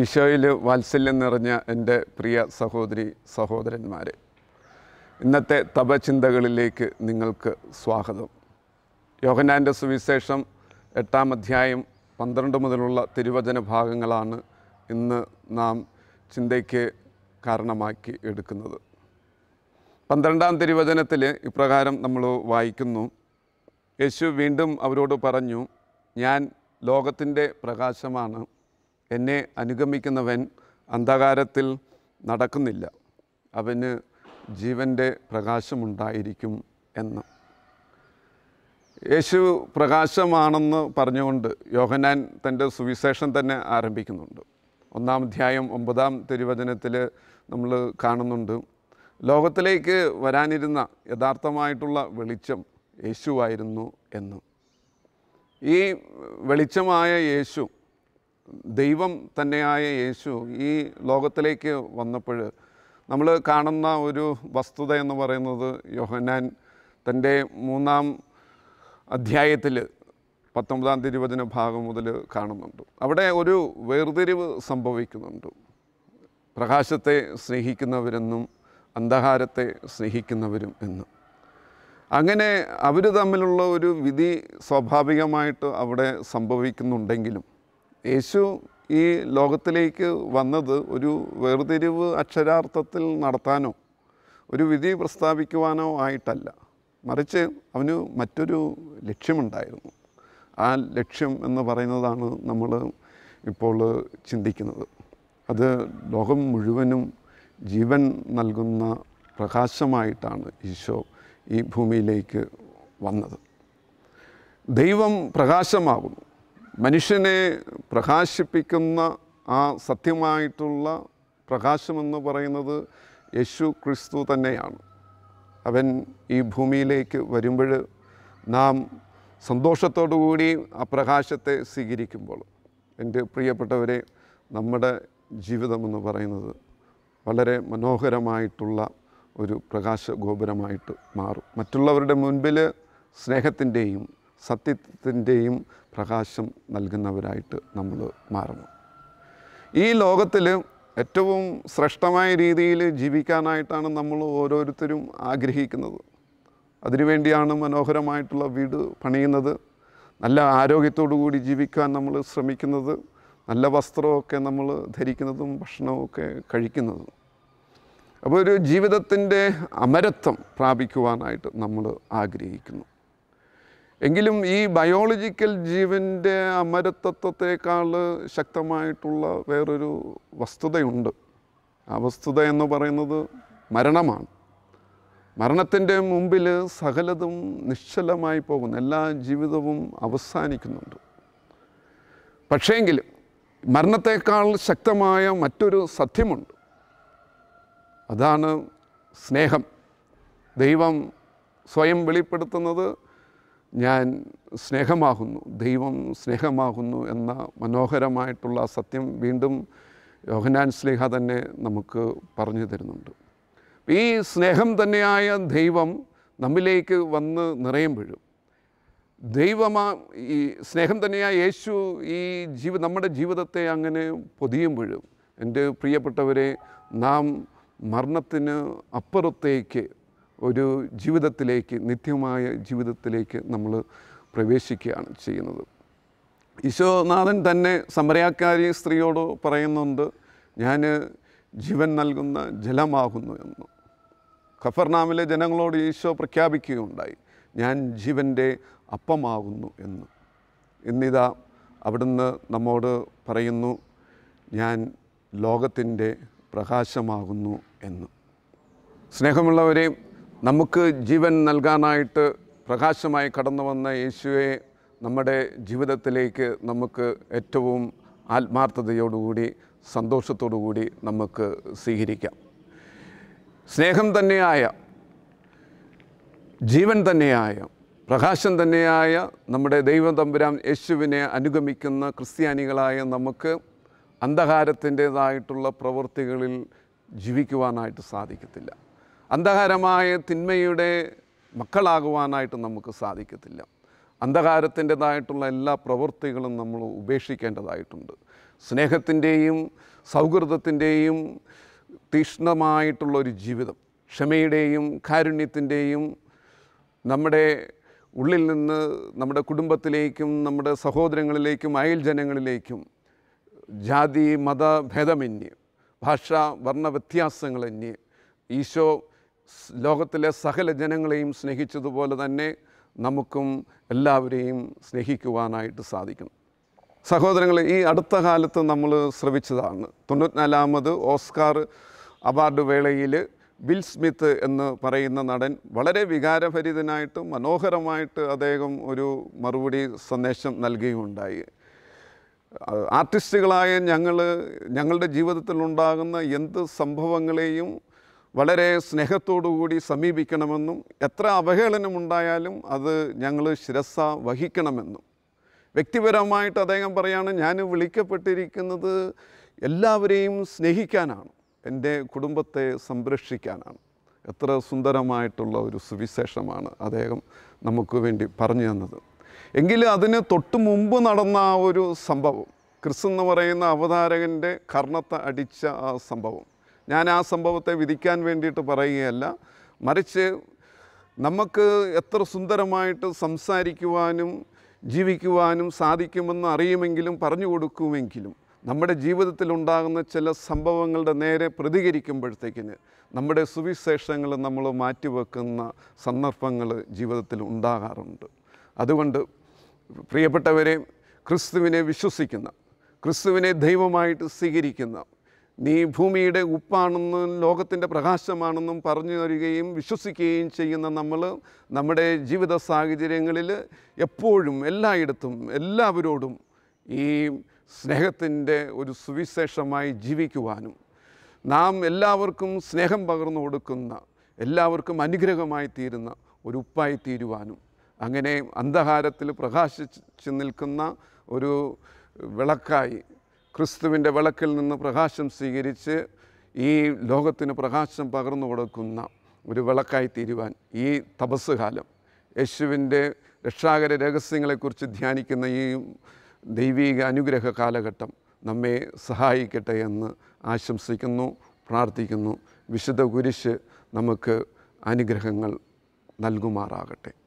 ഈശോയിൽ വാത്സല്യം നിറഞ്ഞ എൻ്റെ പ്രിയ സഹോദരി സഹോദരന്മാരെ ഇന്നത്തെ തപചിന്തകളിലേക്ക് നിങ്ങൾക്ക് സ്വാഗതം യോഹനാൻ്റെ സുവിശേഷം എട്ടാം അധ്യായം പന്ത്രണ്ട് മുതലുള്ള തിരുവചന ഭാഗങ്ങളാണ് ഇന്ന് നാം ചിന്തയ്ക്ക് കാരണമാക്കി എടുക്കുന്നത് പന്ത്രണ്ടാം തിരുവചനത്തിൽ ഇപ്രകാരം നമ്മൾ വായിക്കുന്നു യേശു വീണ്ടും അവരോട് പറഞ്ഞു ഞാൻ ലോകത്തിൻ്റെ പ്രകാശമാണ് എന്നെ അനുഗമിക്കുന്നവൻ അന്ധകാരത്തിൽ നടക്കുന്നില്ല അവന് ജീവൻ്റെ പ്രകാശമുണ്ടായിരിക്കും എന്ന് യേശു പ്രകാശമാണെന്ന് പറഞ്ഞുകൊണ്ട് യോഹനാൻ തൻ്റെ സുവിശേഷം തന്നെ ആരംഭിക്കുന്നുണ്ട് ഒന്നാം അധ്യായം ഒമ്പതാം തിരുവചനത്തിൽ നമ്മൾ കാണുന്നുണ്ട് ലോകത്തിലേക്ക് വരാനിരുന്ന യഥാർത്ഥമായിട്ടുള്ള വെളിച്ചം യേശുവായിരുന്നു എന്ന് ഈ വെളിച്ചമായ യേശു ദൈവം തന്നെയായ യേശു ഈ ലോകത്തിലേക്ക് വന്നപ്പോൾ നമ്മൾ കാണുന്ന ഒരു വസ്തുത എന്ന് പറയുന്നത് യോഹന്നാൻ തൻ്റെ മൂന്നാം അധ്യായത്തിൽ പത്തൊമ്പതാം തിരുവചന ഭാഗം മുതൽ കാണുന്നുണ്ട് അവിടെ ഒരു വേർതിരിവ് സംഭവിക്കുന്നുണ്ട് പ്രകാശത്തെ സ്നേഹിക്കുന്നവരെന്നും അന്ധകാരത്തെ സ്നേഹിക്കുന്നവരും എന്നും അങ്ങനെ അവർ തമ്മിലുള്ള ഒരു വിധി സ്വാഭാവികമായിട്ട് അവിടെ സംഭവിക്കുന്നുണ്ടെങ്കിലും യേശു ഈ ലോകത്തിലേക്ക് വന്നത് ഒരു വേർതിരിവ് അക്ഷരാർത്ഥത്തിൽ നടത്താനോ ഒരു വിധി പ്രസ്താവിക്കുവാനോ ആയിട്ടല്ല മറിച്ച് അവന് മറ്റൊരു ലക്ഷ്യമുണ്ടായിരുന്നു ആ ലക്ഷ്യം എന്ന് പറയുന്നതാണ് നമ്മൾ ഇപ്പോൾ ചിന്തിക്കുന്നത് അത് ലോകം മുഴുവനും ജീവൻ നൽകുന്ന പ്രകാശമായിട്ടാണ് ഈശോ ഈ ഭൂമിയിലേക്ക് വന്നത് ദൈവം പ്രകാശമാകുന്നു മനുഷ്യനെ പ്രകാശിപ്പിക്കുന്ന ആ സത്യമായിട്ടുള്ള പ്രകാശമെന്ന് പറയുന്നത് യേശു ക്രിസ്തു തന്നെയാണ് അവൻ ഈ ഭൂമിയിലേക്ക് വരുമ്പോൾ നാം സന്തോഷത്തോടുകൂടി ആ പ്രകാശത്തെ സ്വീകരിക്കുമ്പോൾ എൻ്റെ പ്രിയപ്പെട്ടവരെ നമ്മുടെ ജീവിതമെന്ന് പറയുന്നത് വളരെ മനോഹരമായിട്ടുള്ള ഒരു പ്രകാശ ഗോപുരമായിട്ട് മാറും മറ്റുള്ളവരുടെ മുൻപിൽ സ്നേഹത്തിൻ്റെയും സത്യത്തിൻ്റെയും പ്രകാശം നൽകുന്നവരായിട്ട് നമ്മൾ മാറണം ഈ ലോകത്തിൽ ഏറ്റവും ശ്രേഷ്ഠമായ രീതിയിൽ ജീവിക്കാനായിട്ടാണ് നമ്മൾ ഓരോരുത്തരും ആഗ്രഹിക്കുന്നത് അതിനുവേണ്ടിയാണ് മനോഹരമായിട്ടുള്ള വീട് പണിയുന്നത് നല്ല ആരോഗ്യത്തോടു കൂടി ജീവിക്കാൻ നമ്മൾ ശ്രമിക്കുന്നത് നല്ല വസ്ത്രമൊക്കെ നമ്മൾ ധരിക്കുന്നതും ഭക്ഷണമൊക്കെ കഴിക്കുന്നതും അപ്പോൾ ഒരു ജീവിതത്തിൻ്റെ അമരത്വം പ്രാപിക്കുവാനായിട്ട് നമ്മൾ ആഗ്രഹിക്കുന്നു എങ്കിലും ഈ ബയോളജിക്കൽ ജീവൻ്റെ അമരത്തത്വത്തെക്കാൾ ശക്തമായിട്ടുള്ള വേറൊരു വസ്തുതയുണ്ട് ആ വസ്തുത എന്ന് പറയുന്നത് മരണമാണ് മരണത്തിൻ്റെ മുമ്പിൽ സകലതും നിശ്ചലമായി പോകുന്നു എല്ലാ ജീവിതവും അവസാനിക്കുന്നുണ്ട് പക്ഷേങ്കിലും മരണത്തേക്കാൾ ശക്തമായ മറ്റൊരു സത്യമുണ്ട് അതാണ് സ്നേഹം ദൈവം സ്വയം വെളിപ്പെടുത്തുന്നത് ഞാൻ സ്നേഹമാകുന്നു ദൈവം സ്നേഹമാകുന്നു എന്ന മനോഹരമായിട്ടുള്ള സത്യം വീണ്ടും യോഹനാൻ സ്നേഹ തന്നെ നമുക്ക് പറഞ്ഞു തരുന്നുണ്ട് ഈ സ്നേഹം തന്നെയായ ദൈവം നമ്മിലേക്ക് വന്ന് നിറയുമ്പോഴും ദൈവമാ ഈ സ്നേഹം തന്നെയായ യേശു ഈ ജീവ നമ്മുടെ ജീവിതത്തെ അങ്ങനെ പൊതിയുമ്പോഴും എൻ്റെ പ്രിയപ്പെട്ടവരെ നാം മരണത്തിന് അപ്പുറത്തേക്ക് ഒരു ജീവിതത്തിലേക്ക് നിത്യമായ ജീവിതത്തിലേക്ക് നമ്മൾ പ്രവേശിക്കുകയാണ് ചെയ്യുന്നത് ഈശോനാഥൻ തന്നെ സമരയാക്കാരി സ്ത്രീയോട് പറയുന്നുണ്ട് ഞാൻ ജീവൻ നൽകുന്ന ജലമാകുന്നു എന്ന് ഖഫർനാമിലെ ജനങ്ങളോട് ഈശോ പ്രഖ്യാപിക്കുകയുണ്ടായി ഞാൻ ജീവൻ്റെ അപ്പമാകുന്നു എന്ന് എന്നിതാ അവിടുന്ന് നമ്മോട് പറയുന്നു ഞാൻ ലോകത്തിൻ്റെ പ്രകാശമാകുന്നു എന്ന് സ്നേഹമുള്ളവരെയും നമുക്ക് ജീവൻ നൽകാനായിട്ട് പ്രകാശമായി കടന്നു വന്ന യേശുവെ നമ്മുടെ ജീവിതത്തിലേക്ക് നമുക്ക് ഏറ്റവും ആത്മാർത്ഥതയോടുകൂടി കൂടി നമുക്ക് സ്വീകരിക്കാം സ്നേഹം തന്നെയായ ജീവൻ തന്നെയായ പ്രകാശം തന്നെയായ നമ്മുടെ ദൈവതമ്പുരാൻ യേശുവിനെ അനുഗമിക്കുന്ന ക്രിസ്ത്യാനികളായ നമുക്ക് അന്ധകാരത്തിൻ്റേതായിട്ടുള്ള പ്രവൃത്തികളിൽ ജീവിക്കുവാനായിട്ട് സാധിക്കത്തില്ല അന്ധകാരമായ തിന്മയുടെ മക്കളാകുവാനായിട്ട് നമുക്ക് സാധിക്കത്തില്ല അന്ധകാരത്തിൻ്റെതായിട്ടുള്ള എല്ലാ പ്രവൃത്തികളും നമ്മൾ ഉപേക്ഷിക്കേണ്ടതായിട്ടുണ്ട് സ്നേഹത്തിൻ്റെയും സൗഹൃദത്തിൻ്റെയും തീക്ഷ്ണമായിട്ടുള്ളൊരു ജീവിതം ക്ഷമയുടെയും കാരുണ്യത്തിൻ്റെയും നമ്മുടെ ഉള്ളിൽ നിന്ന് നമ്മുടെ കുടുംബത്തിലേക്കും നമ്മുടെ സഹോദരങ്ങളിലേക്കും അയൽജനങ്ങളിലേക്കും ജാതി മത ഭാഷ വർണ്ണവ്യത്യാസങ്ങളന്യേ ഈശോ ലോകത്തിലെ സകല ജനങ്ങളെയും സ്നേഹിച്ചതുപോലെ തന്നെ നമുക്കും എല്ലാവരെയും സ്നേഹിക്കുവാനായിട്ട് സാധിക്കും സഹോദരങ്ങൾ ഈ അടുത്ത കാലത്ത് നമ്മൾ ശ്രവിച്ചതാണ് തൊണ്ണൂറ്റിനാലാമത് ഓസ്കാർ അവാർഡ് വേളയിൽ വിൽ സ്മിത്ത് എന്ന് പറയുന്ന നടൻ വളരെ വികാരഭരിതനായിട്ട് മനോഹരമായിട്ട് അദ്ദേഹം ഒരു മറുപടി സന്ദേശം നൽകുകയുണ്ടായി ആർട്ടിസ്റ്റുകളായ ഞങ്ങൾ ഞങ്ങളുടെ ജീവിതത്തിലുണ്ടാകുന്ന എന്ത് സംഭവങ്ങളെയും വളരെ സ്നേഹത്തോടുകൂടി സമീപിക്കണമെന്നും എത്ര അവഹേളനമുണ്ടായാലും അത് ഞങ്ങൾ ശിരസ വഹിക്കണമെന്നും വ്യക്തിപരമായിട്ട് അദ്ദേഹം പറയാണ് ഞാൻ വിളിക്കപ്പെട്ടിരിക്കുന്നത് എല്ലാവരെയും സ്നേഹിക്കാനാണ് എൻ്റെ കുടുംബത്തെ സംരക്ഷിക്കാനാണ് എത്ര സുന്ദരമായിട്ടുള്ള ഒരു സുവിശേഷമാണ് അദ്ദേഹം നമുക്ക് വേണ്ടി പറഞ്ഞു തന്നത് എങ്കിലും അതിന് തൊട്ടു മുമ്പ് നടന്ന ആ ഒരു സംഭവം ക്രിസ് എന്ന് പറയുന്ന അവതാരകൻ്റെ കർണത്തെ അടിച്ച ആ സംഭവം ഞാൻ ആ സംഭവത്തെ വിധിക്കാൻ വേണ്ടിയിട്ട് പറയുകയല്ല മറിച്ച് നമുക്ക് എത്ര സുന്ദരമായിട്ട് സംസാരിക്കുവാനും ജീവിക്കുവാനും സാധിക്കുമെന്ന് അറിയുമെങ്കിലും പറഞ്ഞു കൊടുക്കുമെങ്കിലും നമ്മുടെ ജീവിതത്തിൽ ഉണ്ടാകുന്ന ചില സംഭവങ്ങളുടെ നേരെ പ്രതികരിക്കുമ്പോഴത്തേക്കിന് നമ്മുടെ സുവിശേഷങ്ങൾ നമ്മൾ മാറ്റിവെക്കുന്ന സന്ദർഭങ്ങൾ ജീവിതത്തിൽ ഉണ്ടാകാറുണ്ട് അതുകൊണ്ട് പ്രിയപ്പെട്ടവരെ ക്രിസ്തുവിനെ വിശ്വസിക്കുന്ന ക്രിസ്തുവിനെ ദൈവമായിട്ട് സ്വീകരിക്കുന്ന നീ ഭൂമിയുടെ ഉപ്പാണെന്നും ലോകത്തിൻ്റെ പ്രകാശമാണെന്നും പറഞ്ഞു തരികയും വിശ്വസിക്കുകയും ചെയ്യുന്ന നമ്മൾ നമ്മുടെ ജീവിത സാഹചര്യങ്ങളിൽ എപ്പോഴും എല്ലായിടത്തും എല്ലാവരോടും ഈ സ്നേഹത്തിൻ്റെ ഒരു സുവിശേഷമായി ജീവിക്കുവാനും നാം എല്ലാവർക്കും സ്നേഹം പകർന്നു കൊടുക്കുന്ന എല്ലാവർക്കും അനുഗ്രഹമായി തീരുന്ന ഒരു ഉപ്പായി തീരുവാനും അങ്ങനെ അന്ധകാരത്തിൽ പ്രകാശിച്ച് നിൽക്കുന്ന ഒരു വിളക്കായി ക്രിസ്തുവിൻ്റെ വിളക്കിൽ നിന്ന് പ്രകാശം സ്വീകരിച്ച് ഈ ലോകത്തിന് പ്രകാശം പകർന്നു കൊടുക്കുന്ന ഒരു വിളക്കായി തീരുവാൻ ഈ തപസ് കാലം യേശുവിൻ്റെ രക്ഷാകര രഹസ്യങ്ങളെക്കുറിച്ച് ധ്യാനിക്കുന്ന ഈ ദൈവീക അനുഗ്രഹ കാലഘട്ടം നമ്മെ സഹായിക്കട്ടെ എന്ന് ആശംസിക്കുന്നു പ്രാർത്ഥിക്കുന്നു വിശുദ്ധ കുരിശ് നമുക്ക് അനുഗ്രഹങ്ങൾ നൽകുമാറാകട്ടെ